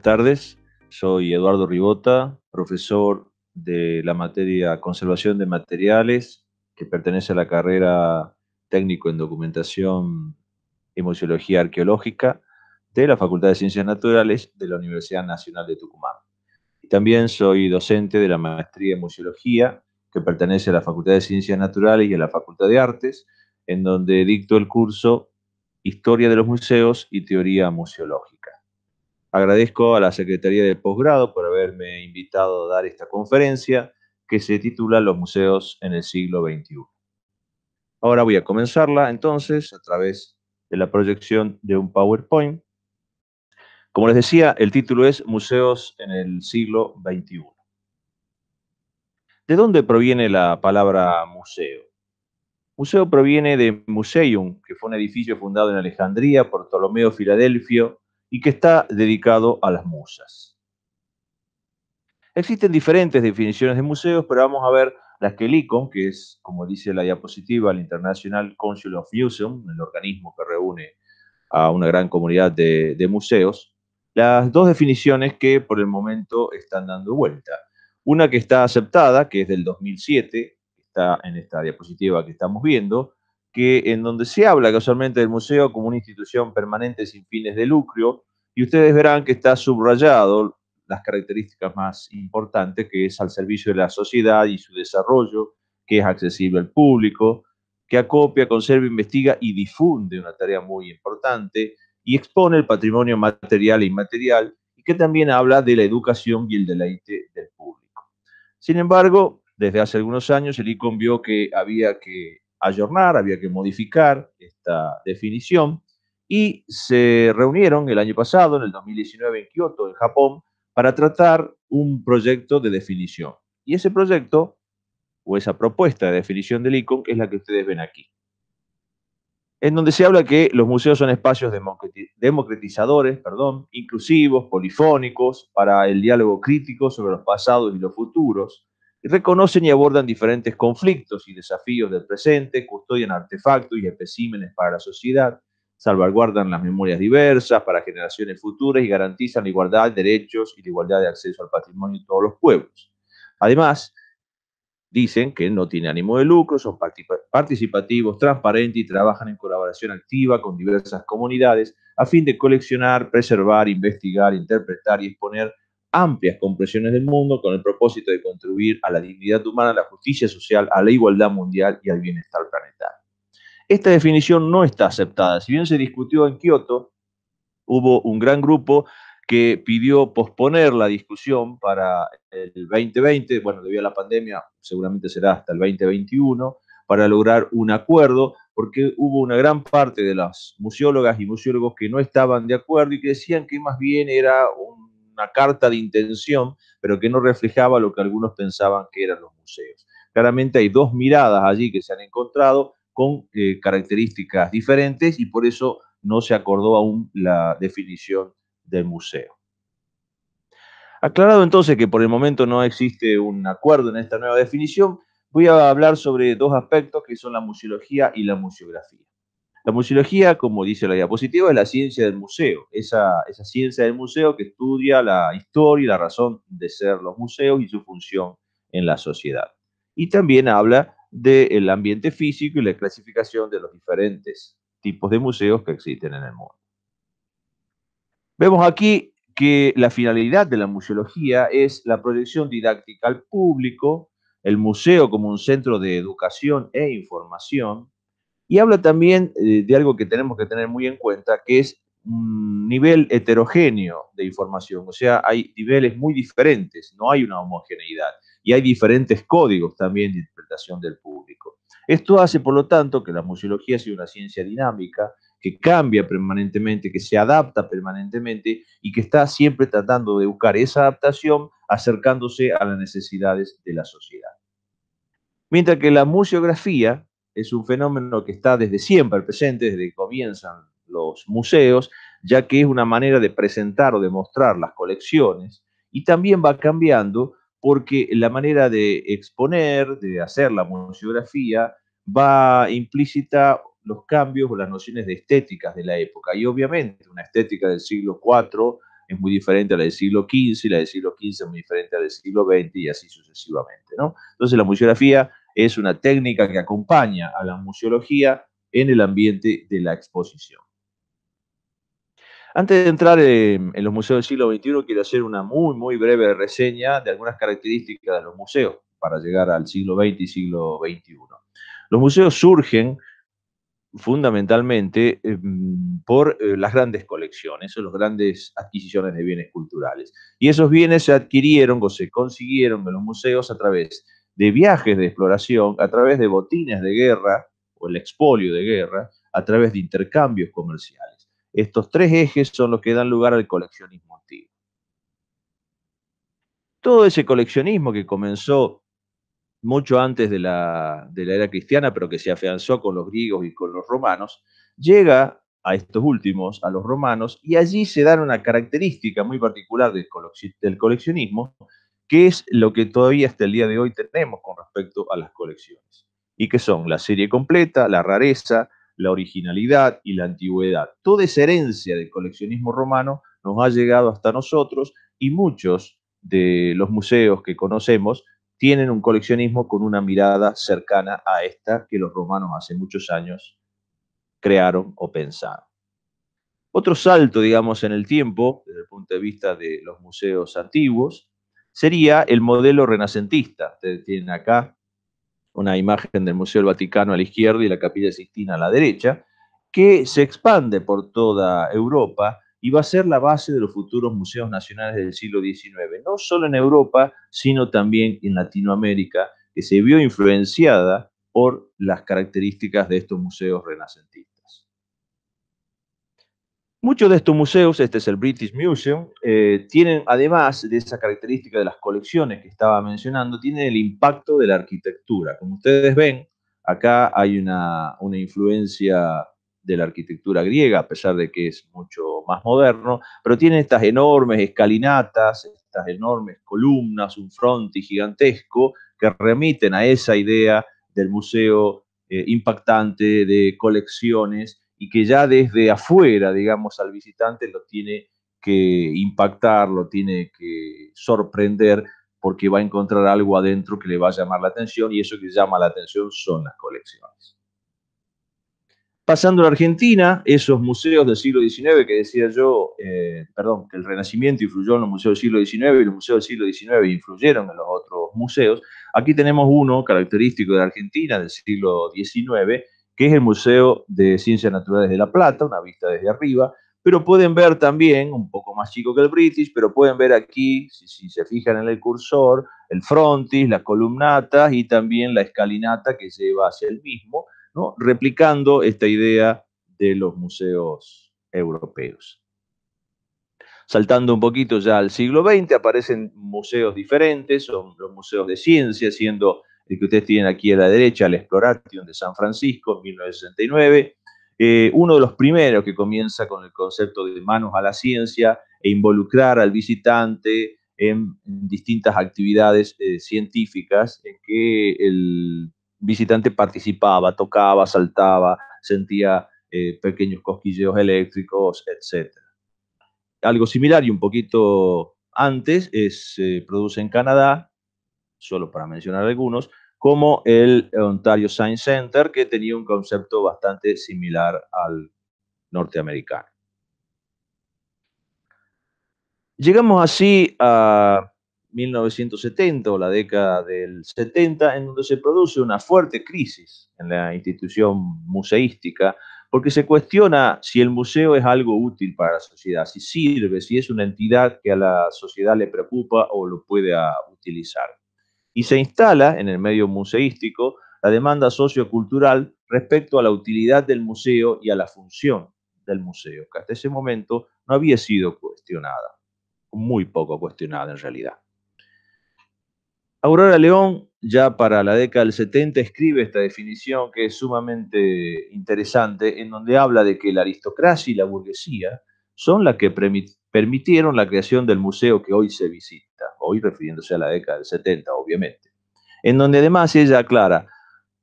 buenas tardes. Soy Eduardo Ribota, profesor de la materia Conservación de Materiales, que pertenece a la carrera técnico en Documentación y Museología Arqueológica de la Facultad de Ciencias Naturales de la Universidad Nacional de Tucumán. también soy docente de la maestría en Museología, que pertenece a la Facultad de Ciencias Naturales y a la Facultad de Artes, en donde dicto el curso Historia de los Museos y Teoría Museológica. Agradezco a la Secretaría del Posgrado por haberme invitado a dar esta conferencia que se titula Los museos en el siglo XXI. Ahora voy a comenzarla entonces a través de la proyección de un PowerPoint. Como les decía, el título es Museos en el siglo XXI. ¿De dónde proviene la palabra museo? Museo proviene de museum, que fue un edificio fundado en Alejandría por Ptolomeo Filadelfio y que está dedicado a las musas. Existen diferentes definiciones de museos, pero vamos a ver las que el ICOM, que es, como dice la diapositiva, el International Council of Museums, el organismo que reúne a una gran comunidad de, de museos, las dos definiciones que por el momento están dando vuelta. Una que está aceptada, que es del 2007, está en esta diapositiva que estamos viendo, que en donde se habla casualmente del museo como una institución permanente sin fines de lucro, y ustedes verán que está subrayado las características más importantes, que es al servicio de la sociedad y su desarrollo, que es accesible al público, que acopia, conserva, investiga y difunde una tarea muy importante, y expone el patrimonio material e inmaterial, y que también habla de la educación y el deleite del público. Sin embargo, desde hace algunos años el ICOM vio que había que había que modificar esta definición y se reunieron el año pasado, en el 2019, en Kioto, en Japón, para tratar un proyecto de definición. Y ese proyecto, o esa propuesta de definición del ICON, es la que ustedes ven aquí. En donde se habla que los museos son espacios democratizadores, perdón, inclusivos, polifónicos, para el diálogo crítico sobre los pasados y los futuros, reconocen y abordan diferentes conflictos y desafíos del presente, custodian artefactos y especímenes para la sociedad, salvaguardan las memorias diversas para generaciones futuras y garantizan la igualdad de derechos y la igualdad de acceso al patrimonio de todos los pueblos. Además, dicen que no tienen ánimo de lucro, son participativos, transparentes y trabajan en colaboración activa con diversas comunidades a fin de coleccionar, preservar, investigar, interpretar y exponer amplias compresiones del mundo con el propósito de contribuir a la dignidad humana, a la justicia social, a la igualdad mundial y al bienestar planetario. Esta definición no está aceptada. Si bien se discutió en Kioto, hubo un gran grupo que pidió posponer la discusión para el 2020, bueno, debido a la pandemia seguramente será hasta el 2021, para lograr un acuerdo, porque hubo una gran parte de las museólogas y museólogos que no estaban de acuerdo y que decían que más bien era un una carta de intención, pero que no reflejaba lo que algunos pensaban que eran los museos. Claramente hay dos miradas allí que se han encontrado con eh, características diferentes y por eso no se acordó aún la definición del museo. Aclarado entonces que por el momento no existe un acuerdo en esta nueva definición, voy a hablar sobre dos aspectos que son la museología y la museografía. La museología, como dice la diapositiva, es la ciencia del museo, esa, ciencia del museo que estudia la historia y la razón de ser los museos y su función en la sociedad. Y también habla del ambiente físico y la clasificación de los diferentes tipos de museos que existen en el mundo. Vemos aquí que la finalidad de la museología es la proyección didáctica al público, el museo como un centro de educación e información, y habla también eh, de algo que tenemos que tener muy en cuenta, que es un mm, nivel heterogéneo de información. O sea, hay niveles muy diferentes, no hay una homogeneidad. Y hay diferentes códigos también de interpretación del público. Esto hace, por lo tanto, que la museología sea una ciencia dinámica, que cambia permanentemente, que se adapta permanentemente y que está siempre tratando de buscar esa adaptación acercándose a las necesidades de la sociedad. Mientras que la museografía es un fenómeno que está desde siempre presente, desde que comienzan los museos, ya que es una manera de presentar o de mostrar las colecciones y también va cambiando porque la manera de exponer, de hacer la museografía, va implícita los cambios o las nociones de estéticas de la época. Y obviamente una estética del siglo IV es muy diferente a la del siglo XV, y la del siglo XV es muy diferente a la del siglo XX y así sucesivamente. ¿no? Entonces la museografía es una técnica que acompaña a la museología en el ambiente de la exposición. Antes de entrar en, los museos del siglo XXI, quiero hacer una muy, muy breve reseña de algunas características de los museos para llegar al siglo XX y siglo XXI. Los museos surgen fundamentalmente em, por eh, las grandes colecciones o las grandes adquisiciones de bienes culturales. Y esos bienes se adquirieron o se consiguieron en los museos a través de de viajes de exploración a través de botines de guerra o el expolio de guerra, a través de intercambios comerciales. Estos tres ejes son los que dan lugar al coleccionismo antiguo. Todo ese coleccionismo que comenzó mucho antes de la, era cristiana, pero que se afianzó con los griegos y con los romanos, llega a estos últimos, a los romanos, y allí se da una característica muy particular del coleccionismo, qué es lo que todavía hasta el día de hoy tenemos con respecto a las colecciones. Y que son la serie completa, la rareza, la originalidad y la antigüedad. Toda esa herencia del coleccionismo romano nos ha llegado hasta nosotros y muchos de los museos que conocemos tienen un coleccionismo con una mirada cercana a esta que los romanos hace muchos años crearon o pensaron. Otro salto, digamos, en el tiempo, desde el punto de vista de los museos antiguos, sería el modelo renacentista. Ustedes tienen acá una imagen del Museo del Vaticano a la izquierda y la Capilla Sistina a la derecha, que se expande por toda Europa y va a ser la base de los futuros museos nacionales del siglo XIX, no solo en Europa, sino también en Latinoamérica, que se vio influenciada por las características de estos museos renacentistas. Muchos de estos museos, este es el British Museum, eh, tienen, además de esa característica de las colecciones que estaba mencionando, tienen el impacto de la arquitectura. Como ustedes ven, acá hay una, influencia de la arquitectura griega, a pesar de que es mucho más moderno, pero tiene estas enormes escalinatas, estas enormes columnas, un frontis gigantesco que remiten a esa idea del museo eh, impactante de colecciones y que ya desde afuera, digamos, al visitante lo tiene que impactar, lo tiene que sorprender, porque va a encontrar algo adentro que le va a llamar la atención y eso que llama la atención son las colecciones. Pasando a la Argentina, esos museos del siglo XIX que decía yo, eh, perdón, que el Renacimiento influyó en los museos del siglo XIX y los museos del siglo XIX influyeron en los otros museos, aquí tenemos uno característico de Argentina del siglo XIX, que es el Museo de Ciencias Naturales de La Plata, una vista desde arriba, pero pueden ver también, un poco más chico que el British, pero pueden ver aquí, si, se fijan en el cursor, el frontis, las columnatas y también la escalinata que lleva hacia el mismo, ¿no? replicando esta idea de los museos europeos. Saltando un poquito ya al siglo XX, aparecen museos diferentes, son los museos de ciencia, siendo que ustedes tienen aquí a la derecha, el Exploration de San Francisco, 1969. Eh, uno de los primeros que comienza con el concepto de manos a la ciencia e involucrar al visitante en distintas actividades eh, científicas en que el visitante participaba, tocaba, saltaba, sentía eh, pequeños cosquilleos eléctricos, etc. Algo similar y un poquito antes se produce en Canadá solo para mencionar algunos, como el Ontario Science Center, que tenía un concepto bastante similar al norteamericano. Llegamos así a 1970 o la década del 70, en donde se produce una fuerte crisis en la institución museística, porque se cuestiona si el museo es algo útil para la sociedad, si sirve, si es una entidad que a la sociedad le preocupa o lo puede utilizar y se instala en el medio museístico la demanda sociocultural respecto a la utilidad del museo y a la función del museo, que hasta ese momento no había sido cuestionada, muy poco cuestionada en realidad. Aurora León, ya para la década del 70, escribe esta definición que es sumamente interesante, en donde habla de que la aristocracia y la burguesía son las que permitieron la creación del museo que hoy se visita hoy refiriéndose a la década del 70, obviamente, en donde además ella aclara,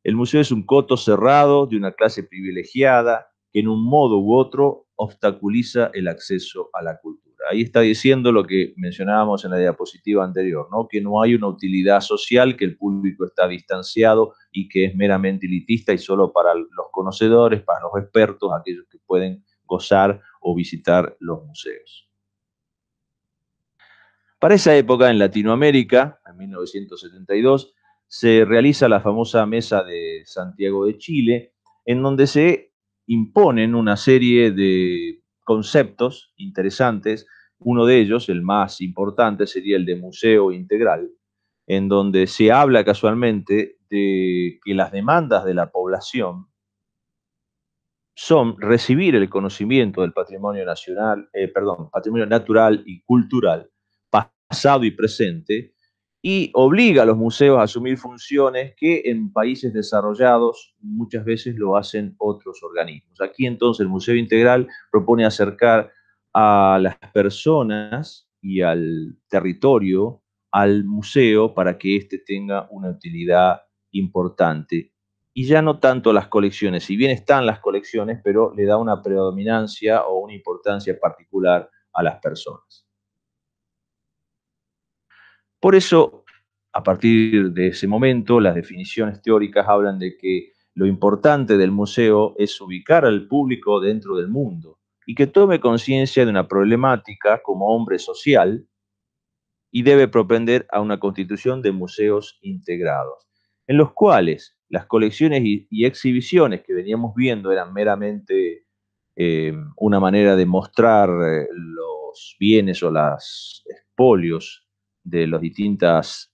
el museo es un coto cerrado de una clase privilegiada que en un modo u otro obstaculiza el acceso a la cultura. Ahí está diciendo lo que mencionábamos en la diapositiva anterior, ¿no? que no hay una utilidad social, que el público está distanciado y que es meramente elitista y solo para los conocedores, para los expertos, aquellos que pueden gozar o visitar los museos. Para esa época, en Latinoamérica, en 1972, se realiza la famosa Mesa de Santiago de Chile, en donde se imponen una serie de conceptos interesantes. Uno de ellos, el más importante, sería el de museo integral, en donde se habla casualmente de que las demandas de la población son recibir el conocimiento del patrimonio nacional, eh, perdón, patrimonio natural y cultural pasado y presente y obliga a los museos a asumir funciones que en países desarrollados muchas veces lo hacen otros organismos. Aquí entonces el Museo Integral propone acercar a las personas y al territorio al museo para que éste tenga una utilidad importante. Y ya no tanto las colecciones, si bien están las colecciones, pero le da una predominancia o una importancia particular a las personas. Por eso, a partir de ese momento, las definiciones teóricas hablan de que lo importante del museo es ubicar al público dentro del mundo y que tome conciencia de una problemática como hombre social y debe propender a una constitución de museos integrados, en los cuales las colecciones y, exhibiciones que veníamos viendo eran meramente em, una manera de mostrar eh, los bienes o las espolios de las distintas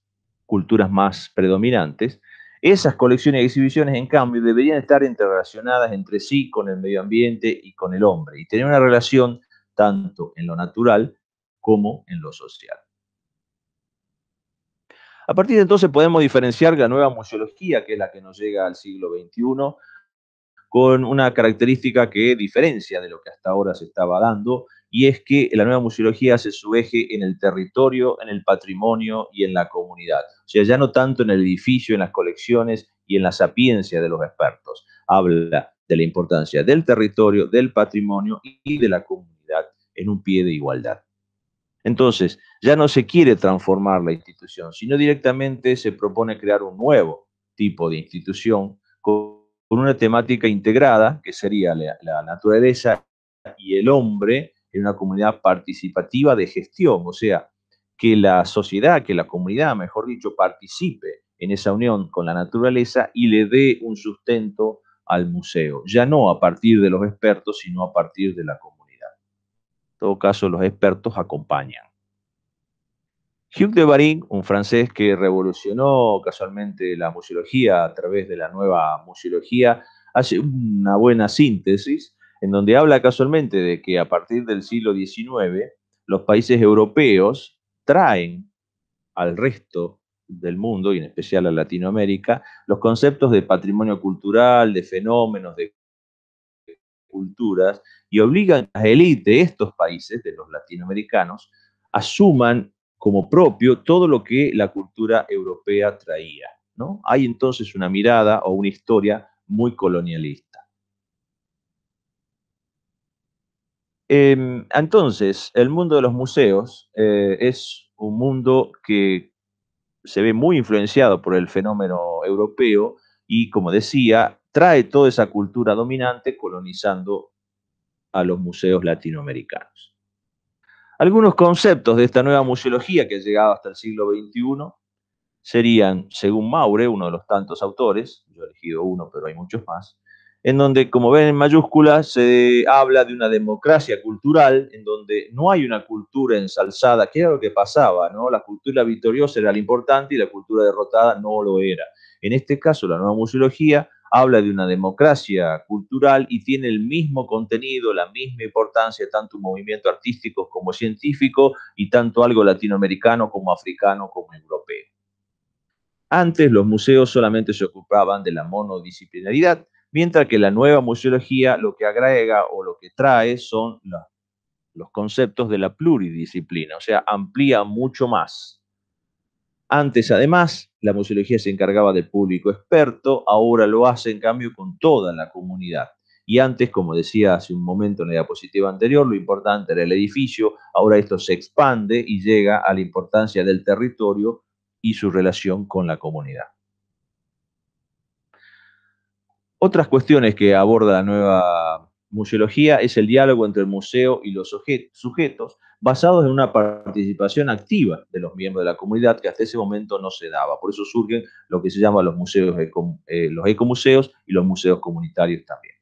culturas más predominantes, esas colecciones y exhibiciones, en cambio, deberían estar interrelacionadas entre sí con el medio ambiente y con el hombre, y tener una relación tanto en lo natural como en lo social. A partir de entonces podemos diferenciar la nueva museología, que es la que nos llega al siglo XXI, con una característica que diferencia de lo que hasta ahora se estaba dando, y es que la nueva museología hace su eje en el territorio, en el patrimonio y en la comunidad. O sea, ya no tanto en el edificio, en las colecciones y en la sapiencia de los expertos. Habla de la importancia del territorio, del patrimonio y de la comunidad en un pie de igualdad. Entonces, ya no se quiere transformar la institución, sino directamente se propone crear un nuevo tipo de institución con una temática integrada, que sería la, naturaleza y el hombre, en una comunidad participativa de gestión, o sea, que la sociedad, que la comunidad, mejor dicho, participe en esa unión con la naturaleza y le dé un sustento al museo, ya no a partir de los expertos, sino a partir de la comunidad. En todo caso, los expertos acompañan. Hugh de Varin, un francés que revolucionó casualmente la museología a través de la nueva museología, hace una buena síntesis en donde habla casualmente de que a partir del siglo XIX los países europeos traen al resto del mundo, y en especial a Latinoamérica, los conceptos de patrimonio cultural, de fenómenos, de culturas, y obligan a las élites de estos países, de los latinoamericanos, asuman como propio todo lo que la cultura europea traía. ¿no? Hay entonces una mirada o una historia muy colonialista. Em, entonces, el mundo de los museos eh, es un mundo que se ve muy influenciado por el fenómeno europeo y, como decía, trae toda esa cultura dominante colonizando a los museos latinoamericanos. Algunos conceptos de esta nueva museología que ha llegado hasta el siglo XXI serían, según Maure, uno de los tantos autores, yo he elegido uno, pero hay muchos más, en donde, como ven en mayúsculas, se habla de una democracia cultural, en donde no hay una cultura ensalzada, que era lo que pasaba, ¿no? La cultura victoriosa era lo importante y la cultura derrotada no lo era. En este caso, la nueva museología habla de una democracia cultural y tiene el mismo contenido, la misma importancia, tanto un movimiento artístico como científico y tanto algo latinoamericano como africano como europeo. Antes los museos solamente se ocupaban de la monodisciplinaridad, mientras que la nueva museología lo que agrega o lo que trae son los conceptos de la pluridisciplina, o sea, amplía mucho más. Antes, además, la museología se encargaba del público experto, ahora lo hace, en cambio, con toda la comunidad. Y antes, como decía hace un momento en la diapositiva anterior, lo importante era el edificio, ahora esto se expande y llega a la importancia del territorio y su relación con la comunidad. Otras cuestiones que aborda la nueva museología es el diálogo entre el museo y los sujetos, basados en una participación activa de los miembros de la comunidad que hasta ese momento no se daba. Por eso surgen lo que se llama los museos, eh, los ecomuseos y los museos comunitarios también.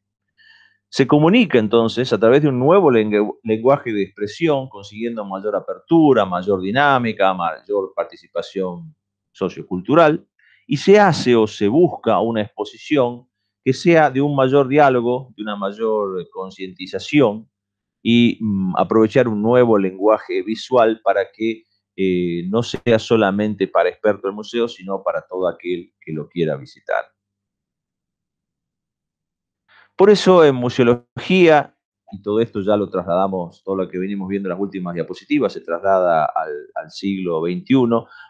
Se comunica entonces a través de un nuevo lenguaje de expresión, consiguiendo mayor apertura, mayor dinámica, mayor participación sociocultural, y se hace o se busca una exposición que sea de un mayor diálogo, de una mayor eh, concientización y mm, aprovechar un nuevo lenguaje visual para que eh, no sea solamente para expertos del museo, sino para todo aquel que lo quiera visitar. Por eso en museología y todo esto ya lo trasladamos, todo lo que venimos viendo en las últimas diapositivas se traslada al, siglo XXI,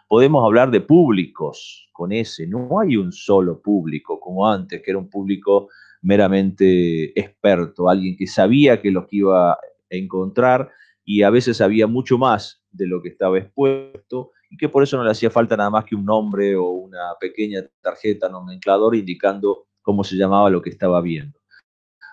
podemos hablar de públicos con ese, no hay un solo público como antes, que era un público meramente experto, alguien que sabía que lo que iba a encontrar y a veces sabía mucho más de lo que estaba expuesto y que por eso no le hacía falta nada más que un nombre o una pequeña tarjeta nomencladora indicando cómo se llamaba lo que estaba viendo.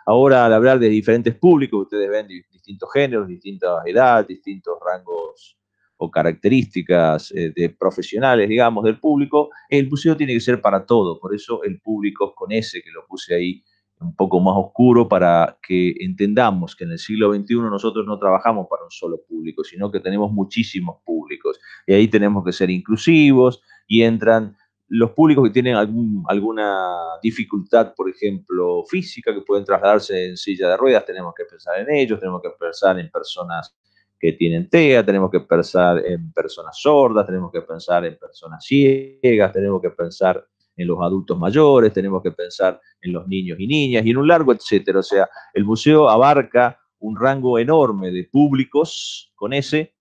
Ahora, al hablar de diferentes públicos, ustedes ven distintos géneros, distintas edades, distintos rangos o características eh, de profesionales, digamos, del público, el museo tiene que ser para todo. Por eso el público con ese que lo puse ahí un poco más oscuro para que entendamos que en el siglo XXI nosotros no trabajamos para un solo público, sino que tenemos muchísimos públicos. Y ahí tenemos que ser inclusivos y entran los públicos que tienen alguna dificultad, por ejemplo, física, que pueden trasladarse en silla de ruedas, tenemos que pensar en ellos, tenemos que pensar en personas que tienen TEA, tenemos que pensar en personas sordas, tenemos que pensar en personas ciegas, tenemos que pensar en los adultos mayores, tenemos que pensar en los niños y niñas y en un largo etcétera. O sea, el museo abarca un rango enorme de públicos con ese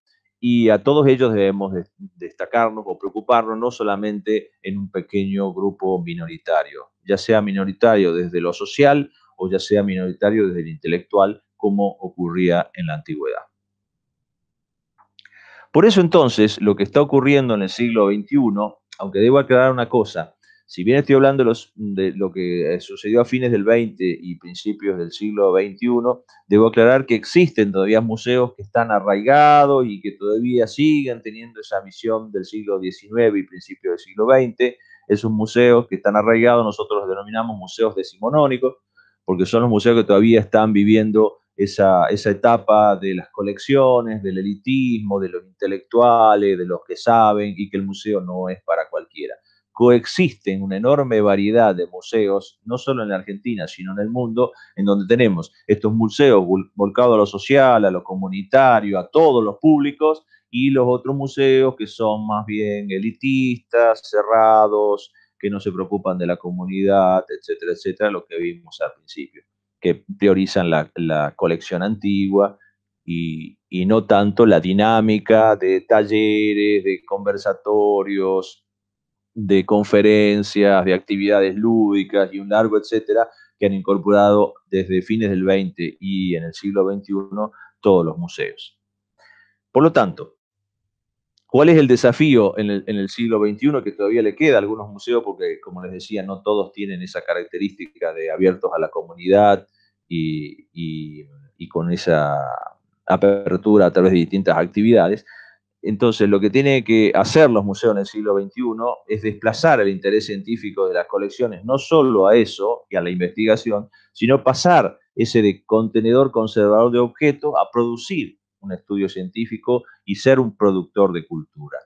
y a todos ellos debemos destacarnos o preocuparnos no solamente en un pequeño grupo minoritario, ya sea minoritario desde lo social o ya sea minoritario desde lo intelectual, como ocurría en la antigüedad. Por eso entonces lo que está ocurriendo en el siglo XXI, aunque debo aclarar una cosa, si bien estoy hablando de, lo que eh, sucedió a fines del 20 y principios del siglo XXI, debo aclarar que existen todavía museos que están arraigados y que todavía siguen teniendo esa misión del siglo XIX y principios del siglo XX. Esos museos que están arraigados nosotros los denominamos museos decimonónicos, porque son los museos que todavía están viviendo esa etapa de las colecciones, del elitismo, de los intelectuales, de los que saben y que el museo no es para cualquiera coexisten una enorme variedad de museos, no solo en la Argentina, sino en el mundo, en donde tenemos estos museos volcados a lo social, a lo comunitario, a todos los públicos, y los otros museos que son más bien elitistas, cerrados, que no se preocupan de la comunidad, etcétera, etcétera, lo que vimos al principio, que priorizan la, la colección antigua, y, y, no tanto la dinámica de talleres, de conversatorios, de conferencias, de actividades lúdicas y un largo etcétera, que han incorporado desde fines del 20 y en el siglo XXI todos los museos. Por lo tanto, ¿cuál es el desafío en el, siglo XXI que todavía le queda a algunos museos? Porque, como les decía, no todos tienen esa característica de abiertos a la comunidad y con esa apertura a través de distintas actividades. Entonces, lo que tiene que hacer los museos en el siglo XXI es desplazar el interés científico de las colecciones no solo a eso y a la investigación, sino pasar ese de contenedor conservador de objetos a producir un estudio científico y ser un productor de cultura.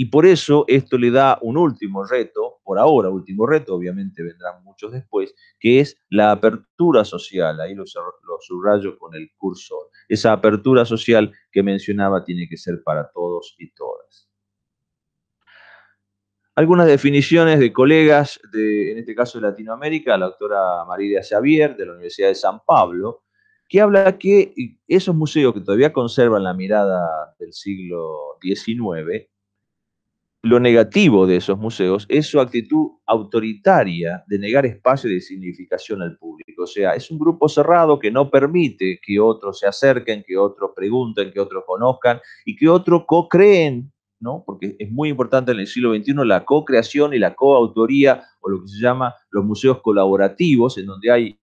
Y por eso esto le da un último reto, por ahora último reto, obviamente vendrán muchos después, que es la apertura social. Ahí lo, subrayo con el cursor. Esa apertura social que mencionaba tiene que ser para todos y todas. Algunas definiciones de colegas, de, en este caso de Latinoamérica, la doctora María Xavier de la Universidad de San Pablo, que habla que esos museos que todavía conservan la mirada del siglo XIX lo negativo de esos museos es su actitud autoritaria de negar espacio de significación al público. O sea, es un grupo cerrado que no permite que otros se acerquen, que otros pregunten, que otros conozcan y que otros co-creen, ¿no? Porque es muy importante en el siglo XXI la co-creación y la coautoría o lo que se llama los museos colaborativos, en donde hay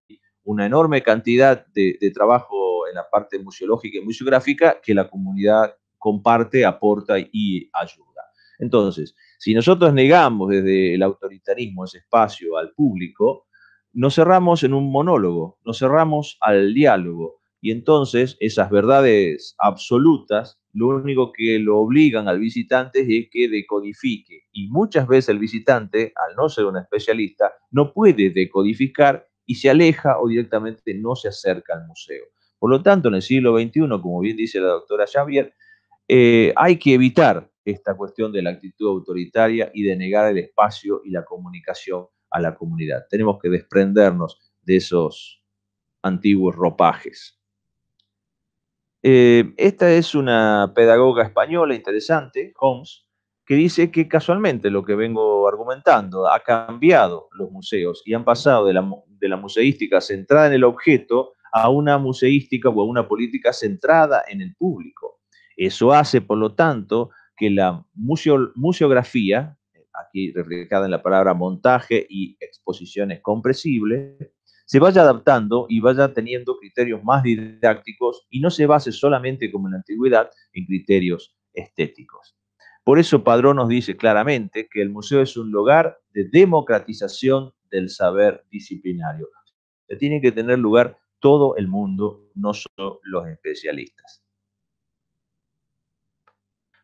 una enorme cantidad de trabajo en la parte museológica y museográfica que la comunidad comparte, aporta y ayuda. Entonces, si nosotros negamos desde el autoritarismo ese espacio al público, nos cerramos en un monólogo, nos cerramos al diálogo. Y entonces esas verdades absolutas, lo único que lo obligan al visitante es que decodifique. Y muchas veces el visitante, al no ser un especialista, no puede decodificar y se aleja o directamente no se acerca al museo. Por lo tanto, en el siglo XXI, como bien dice la doctora Javier, eh, hay que evitar esta cuestión de la actitud autoritaria y de negar el espacio y la comunicación a la comunidad. Tenemos que desprendernos de esos antiguos ropajes. Eh, esta es una pedagoga española interesante, Holmes, que dice que casualmente lo que vengo argumentando ha cambiado los museos y han pasado de la, de la museística centrada en el objeto a una museística o a una política centrada en el público. Eso hace, por lo tanto, que la museografía, aquí reflejada en la palabra montaje y exposiciones compresibles, se vaya adaptando y vaya teniendo criterios más didácticos y no se base solamente como en la antigüedad en criterios estéticos. Por eso Padrón nos dice claramente que el museo es un lugar de democratización del saber disciplinario. Se tiene que tener lugar todo el mundo, no solo los especialistas.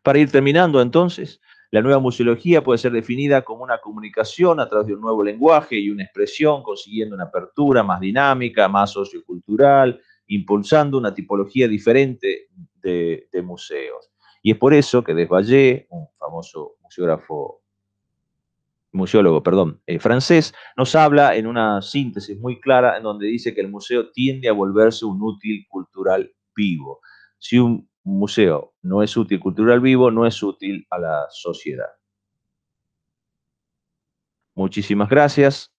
Para ir terminando entonces, la nueva museología puede ser definida como una comunicación a través de un nuevo lenguaje y una expresión, consiguiendo una apertura más dinámica, más sociocultural, impulsando una tipología diferente de, museos. Y es por eso que Desvalle, un famoso museógrafo, museólogo, perdón, eh, francés, nos habla en una síntesis muy clara en donde dice que el museo tiende a volverse un útil cultural vivo. Si un museo no es útil, cultura al vivo no es útil a la sociedad. Muchísimas gracias.